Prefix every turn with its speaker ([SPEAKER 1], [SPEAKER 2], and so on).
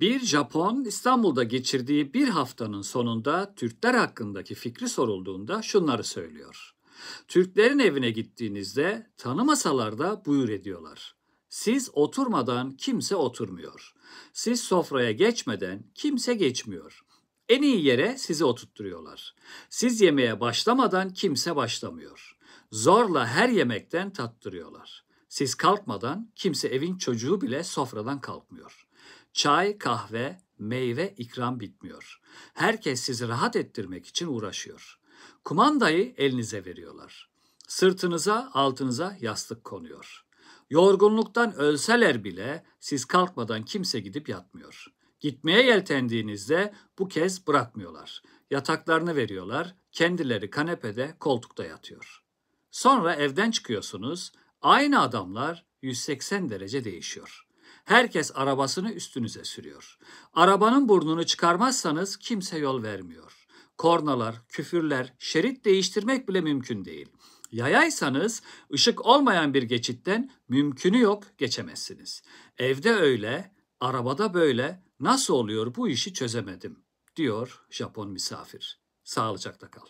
[SPEAKER 1] Bir Japon İstanbul'da geçirdiği bir haftanın sonunda Türkler hakkındaki fikri sorulduğunda şunları söylüyor. Türklerin evine gittiğinizde tanımasalar da buyur ediyorlar. Siz oturmadan kimse oturmuyor. Siz sofraya geçmeden kimse geçmiyor. En iyi yere sizi oturtturuyorlar. Siz yemeğe başlamadan kimse başlamıyor. Zorla her yemekten tattırıyorlar. Siz kalkmadan kimse evin çocuğu bile sofradan kalkmıyor.'' Çay, kahve, meyve ikram bitmiyor. Herkes sizi rahat ettirmek için uğraşıyor. Kumandayı elinize veriyorlar. Sırtınıza, altınıza yastık konuyor. Yorgunluktan ölseler bile siz kalkmadan kimse gidip yatmıyor. Gitmeye yeltendiğinizde bu kez bırakmıyorlar. Yataklarını veriyorlar, kendileri kanepede, koltukta yatıyor. Sonra evden çıkıyorsunuz, aynı adamlar 180 derece değişiyor.'' Herkes arabasını üstünüze sürüyor. Arabanın burnunu çıkarmazsanız kimse yol vermiyor. Kornalar, küfürler, şerit değiştirmek bile mümkün değil. Yayaysanız ışık olmayan bir geçitten mümkünü yok geçemezsiniz. Evde öyle, arabada böyle nasıl oluyor bu işi çözemedim diyor Japon misafir. Sağlıcakla kal.